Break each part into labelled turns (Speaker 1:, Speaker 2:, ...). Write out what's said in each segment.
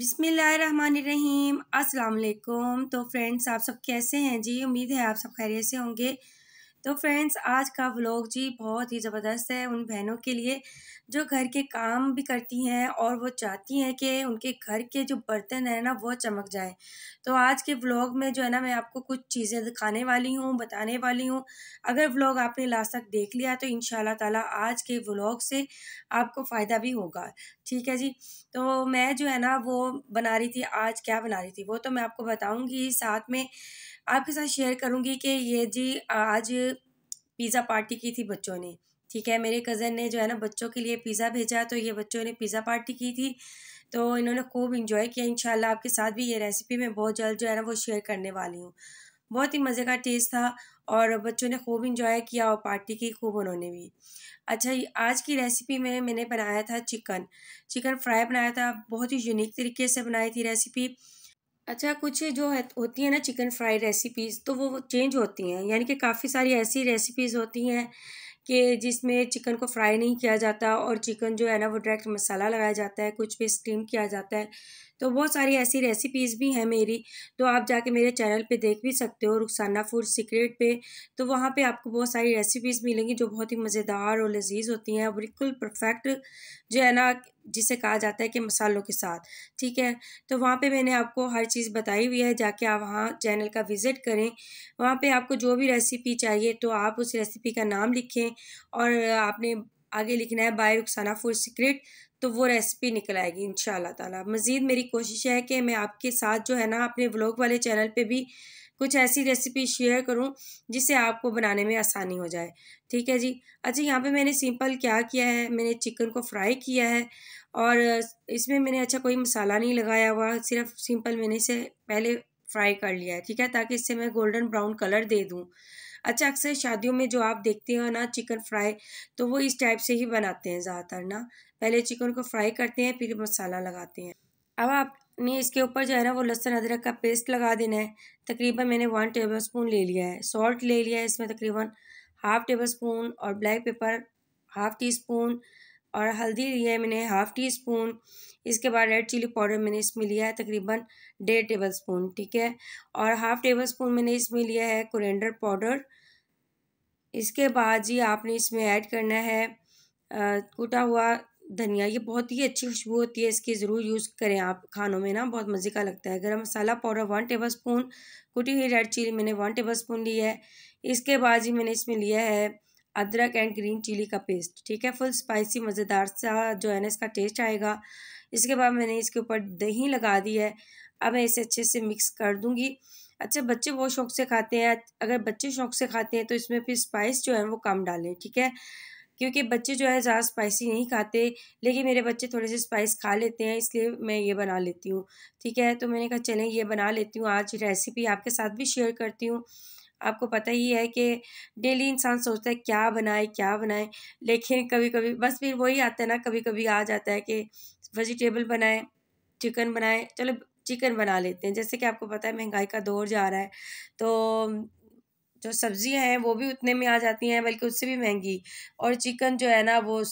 Speaker 1: बिसमीम अस्सलाम वालेकुम तो फ्रेंड्स आप सब कैसे हैं जी उम्मीद है आप सब खैरियत से होंगे तो फ्रेंड्स आज का व्लॉग जी बहुत ही ज़बरदस्त है उन बहनों के लिए जो घर के काम भी करती हैं और वो चाहती हैं कि उनके घर के जो बर्तन हैं ना वो चमक जाए तो आज के व्लॉग में जो है ना मैं आपको कुछ चीज़ें दिखाने वाली हूँ बताने वाली हूँ अगर व्लॉग आपने लास्ट तक देख लिया तो इन ताला आज के व्लॉग से आपको फ़ायदा भी होगा ठीक है जी तो मैं जो है ना वो बना रही थी आज क्या बना रही थी वो तो मैं आपको बताऊँगी साथ में आपके साथ शेयर करूँगी कि ये जी आज पिज़्ज़ा पार्टी की थी बच्चों ने ठीक है मेरे कज़न ने जो है ना बच्चों के लिए पिज़्ज़ा भेजा तो ये बच्चों ने पिज़्ज़ा पार्टी की थी तो इन्होंने खूब इन्जॉय किया इंशाल्लाह आपके साथ भी ये रेसिपी मैं बहुत जल्द जो है ना वो शेयर करने वाली हूँ बहुत ही मज़े का टेस्ट था और बच्चों ने खूब इंजॉय किया और पार्टी की खूब उन्होंने भी अच्छा आज की रेसिपी में मैंने बनाया था चिकन चिकन फ्राई बनाया था बहुत ही यूनिक तरीके से बनाई थी रेसिपी अच्छा कुछ जो है होती है ना चिकन फ्राई रेसिपीज़ तो वो चेंज होती हैं यानी कि काफ़ी सारी ऐसी रेसिपीज़ होती हैं कि जिसमें चिकन को फ्राई नहीं किया जाता और चिकन जो है ना वो डायरेक्ट मसाला लगाया जाता है कुछ पे स्टीम किया जाता है तो बहुत सारी ऐसी रेसिपीज़ भी हैं मेरी तो आप जाके मेरे चैनल पे देख भी सकते हो रुखसाना फूड सीक्रेट पे तो वहाँ पे आपको बहुत सारी रेसिपीज़ मिलेंगी जो बहुत ही मज़ेदार और लजीज होती हैं बिल्कुल परफेक्ट जो है ना जिसे कहा जाता है कि मसालों के साथ ठीक है तो वहाँ पे मैंने आपको हर चीज़ बताई हुई है जाके आप वहाँ चैनल का विज़िट करें वहाँ पर आपको जो भी रेसिपी चाहिए तो आप उस रेसिपी का नाम लिखें और आपने आगे लिखना है बाय रुखसाना फूड सीक्रेट तो वो रेसिपी निकल आएगी इन ताला मज़ीद मेरी कोशिश है कि मैं आपके साथ जो है ना अपने ब्लॉग वाले चैनल पे भी कुछ ऐसी रेसिपी शेयर करूं जिससे आपको बनाने में आसानी हो जाए ठीक है जी अच्छा यहाँ पे मैंने सिंपल क्या किया है मैंने चिकन को फ्राई किया है और इसमें मैंने अच्छा कोई मसाला नहीं लगाया हुआ सिर्फ सिंपल मैंने इसे पहले फ्राई कर लिया है ठीक है ताकि इससे मैं गोल्डन ब्राउन कलर दे दूँ अच्छा अक्सर शादियों में जो आप देखते हो ना चिकन फ्राई तो वो इस टाइप से ही बनाते हैं ज़्यादातर ना पहले चिकन को फ्राई करते हैं फिर मसाला लगाते हैं अब आपने इसके ऊपर जो है ना वो लहसुन अदरक का पेस्ट लगा देना है तकरीबन मैंने वन टेबल स्पून ले लिया है सॉल्ट ले लिया है इसमें तकरीबन हाफ़ टेबल स्पून और black pepper half teaspoon और हल्दी ली है मैंने हाफ़ टी स्पून इसके बाद रेड चिली पाउडर मैंने इसमें लिया है तकरीबन डेढ़ टेबल स्पून ठीक है और हाफ़ टेबल स्पून मैंने इसमें लिया है कुरेंडर पाउडर इसके बाद जी आपने इसमें ऐड करना है कूटा हुआ धनिया ये बहुत ही अच्छी खुशबू होती है इसकी ज़रूर यूज़ करें आप खानों में ना बहुत मज़े का लगता है garam masala powder one tablespoon कुटी हुई रेड चिली मैंने वन टेबल स्पून लिया है इसके बाद जी मैंने इसमें लिया है अदरक एंड ग्रीन चिली का पेस्ट ठीक है फुल स्पाइसी मज़ेदार सा जो है ना इसका टेस्ट आएगा इसके बाद मैंने इसके ऊपर दही लगा दी है अब मैं इसे अच्छे से मिक्स कर दूँगी अच्छा बच्चे बहुत शौक से खाते हैं अगर बच्चे शौक से खाते हैं तो इसमें फिर स्पाइस जो है वो कम डालें ठीक है क्योंकि बच्चे जो है ज़्यादा स्पाइसी नहीं खाते लेकिन मेरे बच्चे थोड़े से स्पाइस खा लेते हैं इसलिए मैं ये बना लेती हूँ ठीक है तो मैंने कहा चलें ये बना लेती हूँ आज रेसिपी आपके साथ भी शेयर करती हूँ आपको पता ही है कि डेली इंसान सोचता है क्या बनाए क्या बनाए लेकिन कभी कभी बस फिर वही आता है ना कभी कभी आ जाता है कि वेजिटेबल बनाए चिकन बनाए चलो चिकन बना लेते हैं जैसे कि आपको पता है महंगाई का दौर जा रहा है तो जो सब्जियां हैं वो भी उतने में आ जाती हैं बल्कि उससे भी महंगी और चिकन जो है ना वो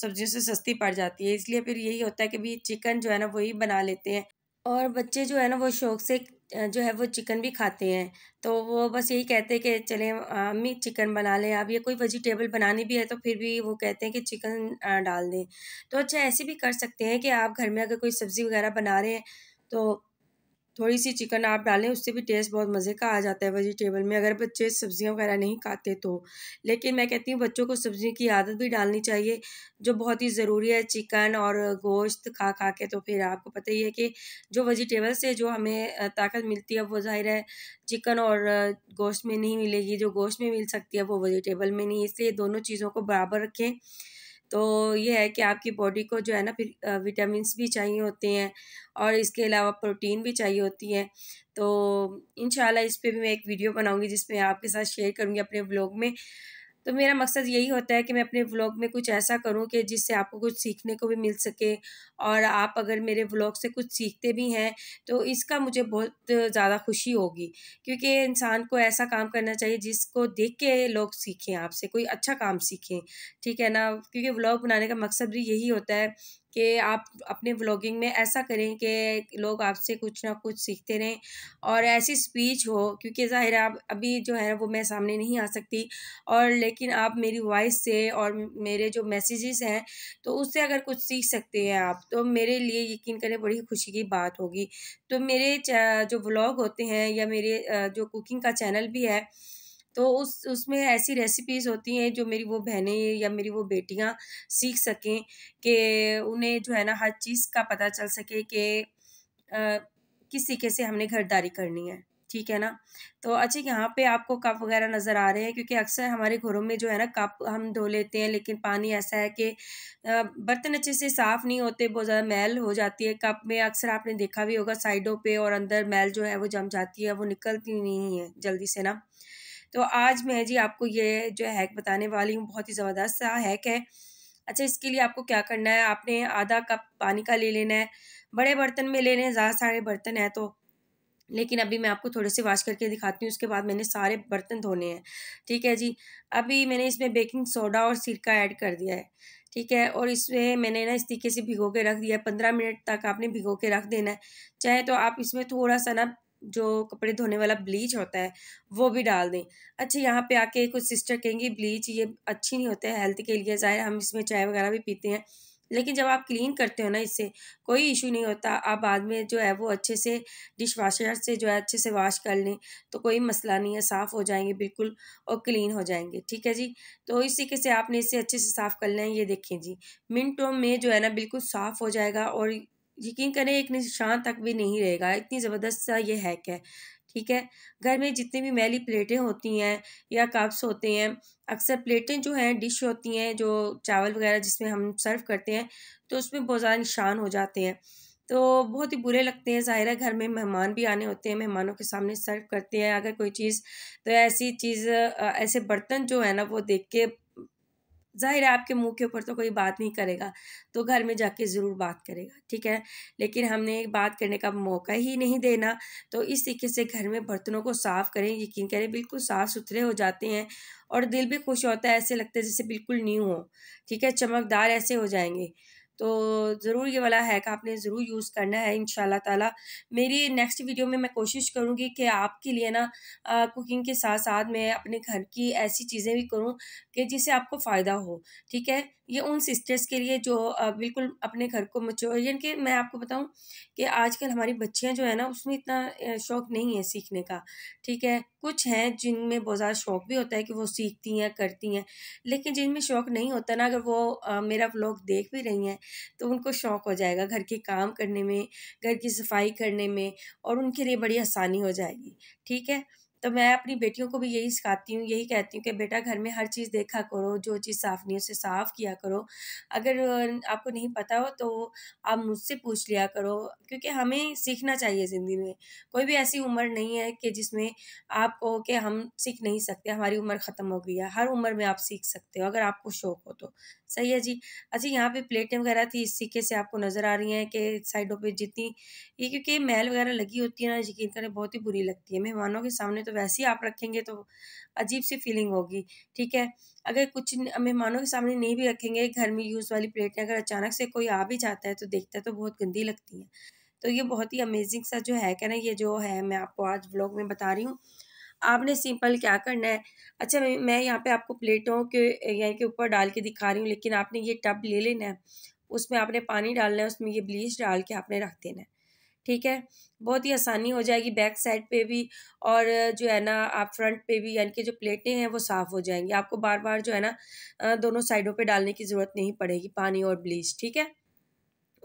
Speaker 1: सब्जियों से सस्ती पड़ जाती है इसलिए फिर यही होता है कि भी चिकन जो है ना वही बना लेते हैं और बच्चे जो है ना वो शौक से जो है वो चिकन भी खाते हैं तो वो बस यही कहते हैं कि चले अम्मी चिकन बना लें अब ये कोई वेजिटेबल बनानी भी है तो फिर भी वो कहते हैं कि चिकन डाल दें तो अच्छा ऐसे भी कर सकते हैं कि आप घर में अगर कोई सब्ज़ी वगैरह बना रहे हैं तो थोड़ी सी चिकन आप डालें उससे भी टेस्ट बहुत मज़े का आ जाता है वेजिटेबल में अगर बच्चे सब्ज़ियाँ वगैरह नहीं खाते तो लेकिन मैं कहती हूँ बच्चों को सब्ज़ियों की आदत भी डालनी चाहिए जो बहुत ही ज़रूरी है चिकन और गोश्त खा खा के तो फिर आपको पता ही है कि जो वेजिटेबल से जो हमें ताकत मिलती है वो ज़ाहिर है चिकन और गोश्त में नहीं मिलेगी जो गोश्त में मिल सकती है वो वेजिटेबल में नहीं इसलिए दोनों चीज़ों को बराबर रखें तो ये है कि आपकी बॉडी को जो है ना फिर विटामिन भी चाहिए होते हैं और इसके अलावा प्रोटीन भी चाहिए होती है तो इन इस पर भी मैं एक वीडियो बनाऊँगी जिसमें आपके साथ शेयर करूँगी अपने ब्लॉग में तो मेरा मकसद यही होता है कि मैं अपने व्लॉग में कुछ ऐसा करूं कि जिससे आपको कुछ सीखने को भी मिल सके और आप अगर मेरे व्लॉग से कुछ सीखते भी हैं तो इसका मुझे बहुत ज़्यादा खुशी होगी क्योंकि इंसान को ऐसा काम करना चाहिए जिसको देख के लोग सीखें आपसे कोई अच्छा काम सीखें ठीक है ना क्योंकि व्लॉग बनाने का मकसद भी यही होता है कि आप अपने व्लॉगिंग में ऐसा करें कि लोग आपसे कुछ ना कुछ सीखते रहें और ऐसी स्पीच हो क्योंकि ज़ाहिर आप अभी जो है वो मैं सामने नहीं आ सकती और लेकिन आप मेरी वॉइस से और मेरे जो मैसेजेस हैं तो उससे अगर कुछ सीख सकते हैं आप तो मेरे लिए यकीन करें बड़ी खुशी की बात होगी तो मेरे जो व्लॉग होते हैं या मेरे जो कुकिंग का चैनल भी है तो उस उसमें ऐसी रेसिपीज़ होती हैं जो मेरी वो बहनें या मेरी वो बेटियां सीख सकें कि उन्हें जो है ना हर चीज़ का पता चल सके कि किस तरीके से हमने खरीदारी करनी है ठीक है ना तो अच्छा यहाँ पे आपको कप वगैरह नज़र आ रहे हैं क्योंकि अक्सर हमारे घरों में जो है ना कप हम धो लेते हैं लेकिन पानी ऐसा है कि बर्तन अच्छे से साफ़ नहीं होते बहुत ज़्यादा मैल हो जाती है कप में अक्सर आपने देखा भी होगा साइडों पे और अंदर मैल जो है वो जम जाती है वो निकलती नहीं है जल्दी से ना तो आज मैं जी आपको ये जो हैक बताने वाली हूँ बहुत ही ज़बरदस्त सा हैक है अच्छा इसके लिए आपको क्या करना है आपने आधा कप पानी का ले लेना है बड़े बर्तन में लेने हैं ज़्यादा सारे बर्तन हैं तो लेकिन अभी मैं आपको थोड़े से वाश करके दिखाती हूँ उसके बाद मैंने सारे बर्तन धोने हैं ठीक है जी अभी मैंने इसमें बेकिंग सोडा और सिरका ऐड कर दिया है ठीक है और इसमें मैंने ना इस तरीके से भिगो के रख दिया है पंद्रह मिनट तक आपने भिगो के रख देना है चाहे तो आप इसमें थोड़ा सा ना जो कपड़े धोने वाला ब्लीच होता है वो भी डाल दें अच्छा यहाँ पे आके कुछ सिस्टर कहेंगी ब्लीच ये अच्छी नहीं होता है हेल्थ के लिए ज़ाहिर हम इसमें चाय वगैरह भी पीते हैं लेकिन जब आप क्लीन करते हो ना इससे कोई इशू नहीं होता आप बाद में जो है वो अच्छे से डिश वाशर से जो है अच्छे से वाश कर लें तो कोई मसला नहीं है साफ़ हो जाएंगे बिल्कुल और क्लीन हो जाएंगे ठीक है जी तो इस तरीके से आपने इसे अच्छे से साफ़ कर लें ये देखें जी मिनटों में जो है ना बिल्कुल साफ़ हो जाएगा और यकीन करें एक निशान तक भी नहीं रहेगा इतनी ज़बरदस्त सा ये हैक है ठीक है घर में जितनी भी मैली प्लेटें होती हैं या कप्स होते हैं अक्सर प्लेटें जो हैं डिश होती हैं जो चावल वगैरह जिसमें हम सर्व करते हैं तो उसमें बहुत ज़्यादा निशान हो जाते हैं तो बहुत ही बुरे लगते हैं ज़ाहिर है घर में मेहमान भी आने होते हैं मेहमानों के सामने सर्व करते हैं अगर कोई चीज़ तो ऐसी चीज़ ऐसे बर्तन जो है ना वो देख के जाहिर है आपके मुंह के ऊपर तो कोई बात नहीं करेगा तो घर में जाके ज़रूर बात करेगा ठीक है लेकिन हमने बात करने का मौका ही नहीं देना तो इस तरीके से घर में बर्तनों को साफ़ करें यकीन करें बिल्कुल साफ़ सुथरे हो जाते हैं और दिल भी खुश होता है ऐसे लगता है जैसे बिल्कुल न्यू हो ठीक है चमकदार ऐसे हो जाएंगे तो ज़रूर ये वाला हैक आपने ज़रूर यूज़ करना है इन ताला मेरी नेक्स्ट वीडियो में मैं कोशिश करूँगी कि आपके लिए ना कुकिंग के साथ साथ मैं अपने घर की ऐसी चीज़ें भी करूँ कि जिससे आपको फ़ायदा हो ठीक है ये उन सिस्टर्स के लिए जो बिल्कुल अपने घर को मच्योर यानी कि मैं आपको बताऊँ कि आजकल हमारी बच्चियाँ जो है ना उसमें इतना शौक़ नहीं है सीखने का ठीक है कुछ हैं जिनमें बहुत ज़्यादा शौक़ भी होता है कि वो सीखती हैं करती हैं लेकिन जिनमें शौक़ नहीं होता ना अगर वो मेरा ब्लॉग देख भी रही हैं तो उनको शौक़ हो जाएगा घर के काम करने में घर की सफाई करने में और उनके लिए बड़ी आसानी हो जाएगी ठीक है तो मैं अपनी बेटियों को भी यही सिखाती हूँ यही कहती हूँ कि बेटा घर में हर चीज़ देखा करो जो चीज़ साफ़ नहीं उसे साफ़ किया करो अगर आपको नहीं पता हो तो आप मुझसे पूछ लिया करो क्योंकि हमें सीखना चाहिए ज़िंदगी में कोई भी ऐसी उम्र नहीं है कि जिसमें आपको कि हम सीख नहीं सकते हमारी उम्र ख़त्म हो गई है हर उम्र में आप सीख सकते हो अगर आपको शौक हो तो सही है जी अच्छा यहाँ पे प्लेटें वगैरह थी इस सिक्के से आपको नज़र आ रही हैं कि साइडों पे जितनी ये क्योंकि मैल वगैरह लगी होती है ना यकीन करें बहुत ही बुरी लगती है मेहमानों के सामने तो तो वैसे ही आप रखेंगे तो अजीब सी फीलिंग होगी ठीक है अगर कुछ मेहमानों के सामने नहीं भी रखेंगे घर में यूज़ वाली प्लेटें अगर अचानक से कोई आ भी जाता है तो देखता है तो बहुत गंदी लगती हैं तो ये बहुत ही अमेजिंग सा जो है ना ये जो है मैं आपको आज ब्लॉग में बता रही हूँ आपने सिंपल क्या करना है अच्छा मैं यहाँ पे आपको प्लेटों के यहाँ के ऊपर डाल के दिखा रही हूँ लेकिन आपने ये टब ले लेना है उसमें आपने पानी डालना है उसमें ये ब्लीच डाल के आपने रख देना है ठीक है बहुत ही आसानी हो जाएगी बैक साइड पे भी और जो है ना आप फ्रंट पे भी यानी कि जो प्लेटें हैं वो साफ़ हो जाएंगी आपको बार बार जो है ना दोनों साइडों पे डालने की ज़रूरत नहीं पड़ेगी पानी और ब्लीच ठीक है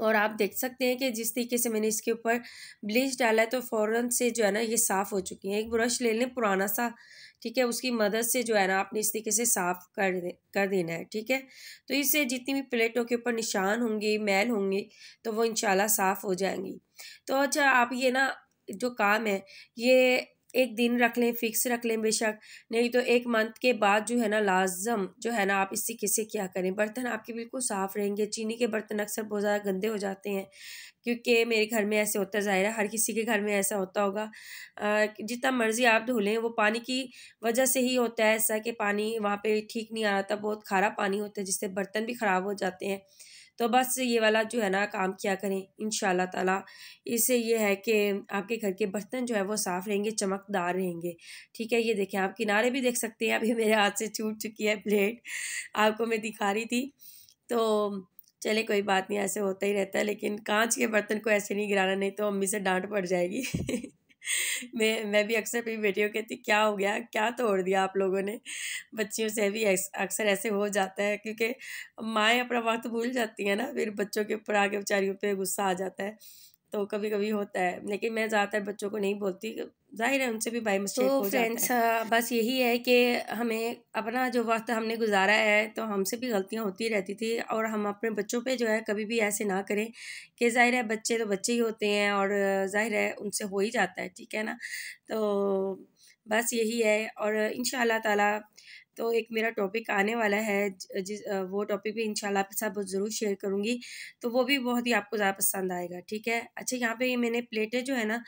Speaker 1: और आप देख सकते हैं कि जिस तरीके से मैंने इसके ऊपर ब्लीच डाला है तो फ़ौरन से जो है ना ये साफ़ हो चुकी हैं एक ब्रश ले लें पुराना सा ठीक है उसकी मदद से जो है ना आपने इस तरीके से साफ़ कर दे कर देना है ठीक है तो इससे जितनी भी प्लेटों के ऊपर निशान होंगे मैल होंगे तो वो इन साफ़ हो जाएंगी तो अच्छा आप ये ना जो काम है ये एक दिन रख लें फिक्स रख लें बेशक नहीं तो एक मंथ के बाद जो है ना लाजम जो है ना आप इससे किसे क्या करें बर्तन आपके बिल्कुल साफ़ रहेंगे चीनी के बर्तन अक्सर बहुत ज़्यादा गंदे हो जाते हैं क्योंकि मेरे घर में ऐसे होता है ज़ाहिर है हर किसी के घर में ऐसा होता होगा जितना मर्ज़ी आप धो लें वो पानी की वजह से ही होता है ऐसा कि पानी वहाँ पर ठीक नहीं आ रहा था बहुत खारा पानी होता है जिससे बर्तन भी ख़राब हो जाते हैं तो बस ये वाला जो है ना काम किया करें इन ताला इससे ये है कि आपके घर के बर्तन जो है वो साफ़ रहेंगे चमकदार रहेंगे ठीक है ये देखें आप किनारे भी देख सकते हैं अभी मेरे हाथ से छूट चुकी है प्लेट आपको मैं दिखा रही थी तो चले कोई बात नहीं ऐसे होता ही रहता है लेकिन कांच के बर्तन को ऐसे नहीं गिराना नहीं तो अम्मी से डांट पड़ जाएगी मैं मैं भी अक्सर अपनी बेटियों कहती क्या हो गया क्या तोड़ दिया आप लोगों ने बच्चियों से भी अक्सर ऐसे हो जाता है क्योंकि माएँ अपना वक्त भूल जाती हैं ना फिर बच्चों के ऊपर आगे बेचारियों पर गुस्सा आ जाता है तो कभी कभी होता है लेकिन मैं ज़्यादातर बच्चों को नहीं बोलती जाहिर है उनसे भी बाई मिस्टेक तो फ्रेंड्स हाँ, बस यही है कि हमें अपना जो वक्त हमने गुजारा है तो हमसे भी गलतियां होती रहती थी और हम अपने बच्चों पे जो है कभी भी ऐसे ना करें कि जाहिर है बच्चे तो बच्चे ही होते हैं और जाहिर है उनसे हो ही जाता है ठीक है ना तो बस यही है और इन ताला तो एक मेरा टॉपिक आने वाला है जिस वो टॉपिक भी इंशाल्लाह आपके साथ ज़रूर शेयर करूँगी तो वो भी बहुत ही आपको ज़्यादा पसंद आएगा ठीक है अच्छा यहाँ पे मैंने प्लेटें जो है ना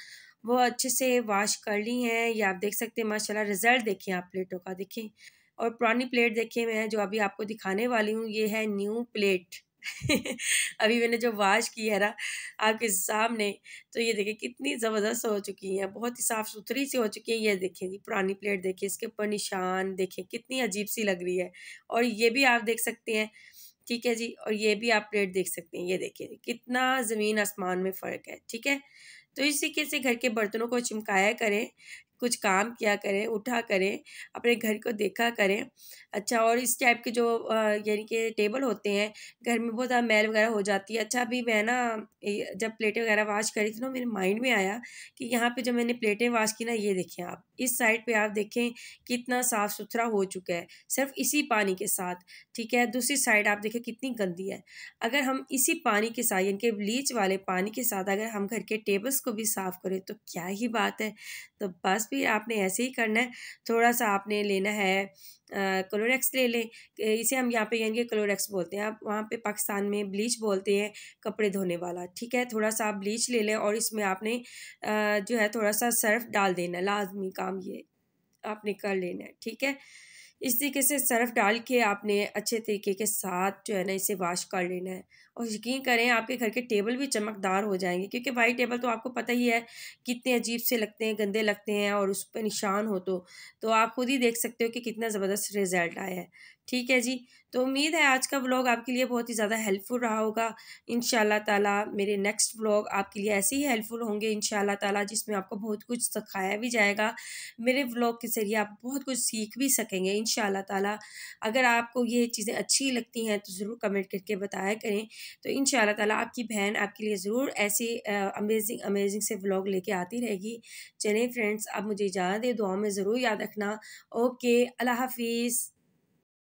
Speaker 1: वो अच्छे से वॉश कर ली हैं ये आप देख सकते हैं माशाल्लाह रिज़ल्ट देखें आप प्लेटों का देखें और पुरानी प्लेट देखें मैं जो अभी आपको दिखाने वाली हूँ ये है न्यू प्लेट अभी मैंने जो वाश की है ना आपके सामने तो ये देखिए कितनी ज़बरदस्त हो चुकी हैं बहुत ही साफ़ सुथरी सी हो चुकी है ये देखिए पुरानी प्लेट देखिए इसके ऊपर निशान देखिए कितनी अजीब सी लग रही है और ये भी आप देख सकते हैं ठीक है जी और ये भी आप प्लेट देख सकते हैं ये देखिए कितना ज़मीन आसमान में फ़र्क है ठीक है तो इस तरीके से घर के बर्तनों को चिमकाया करें कुछ काम किया करें उठा करें अपने घर को देखा करें अच्छा और इस टाइप के जो यानी कि टेबल होते हैं घर में बहुत ज़्यादा मैल वगैरह हो जाती है अच्छा अभी मैं ना जब प्लेटें वगैरह वाश करी थी ना मेरे माइंड में आया कि यहाँ पे जब मैंने प्लेटें वाश की ना ये देखें आप इस साइड पे आप देखें कितना साफ़ सुथरा हो चुका है सिर्फ इसी पानी के साथ ठीक है दूसरी साइड आप देखें कितनी गंदी है अगर हम इसी पानी के साथ यानी कि ब्लीच वाले पानी के साथ अगर हम घर के टेबल्स को भी साफ़ करें तो क्या ही बात है तो बस भी आपने ऐसे ही करना है थोड़ा सा आपने लेना है क्लोरेक्स ले लें इसे हम यहाँ पे कहेंगे क्लोरेक्स बोलते हैं आप वहाँ पे पाकिस्तान में ब्लीच बोलते हैं कपड़े धोने वाला ठीक है थोड़ा सा आप ब्लीच ले लें और इसमें आपने जो है थोड़ा सा सर्फ डाल देना लाजमी काम ये आपने कर लेना है ठीक है इस तरीके से सर्फ डाल के आपने अच्छे तरीके के साथ जो है ना इसे वाश कर लेना है और यकीन करें आपके घर के टेबल भी चमकदार हो जाएंगे क्योंकि वाइट टेबल तो आपको पता ही है कितने अजीब से लगते हैं गंदे लगते हैं और उस पर निशान हो तो, तो आप खुद ही देख सकते हो कि कितना ज़बरदस्त रिज़ल्ट आया है ठीक है जी तो उम्मीद है आज का व्लॉग आपके लिए बहुत ही ज़्यादा हेल्पफुल रहा होगा इन ताला मेरे नेक्स्ट व्लॉग आपके लिए ऐसे ही हेल्पफुल होंगे इन ताला जिसमें आपको बहुत कुछ सिखाया भी जाएगा मेरे व्लॉग के ज़रिए आप बहुत कुछ सीख भी सकेंगे इन ताला अगर आपको ये चीज़ें अच्छी लगती हैं तो ज़रूर कमेंट करके बताया करें तो इन ताला आपकी बहन आपके लिए ज़रूर ऐसे अमेजिंग अमेजिंग से व्लॉग लेके आती रहेगी चलें फ्रेंड्स आप मुझे इजाज़त दें दुआ में ज़रूर याद रखना ओके अल्लाह हाफिज़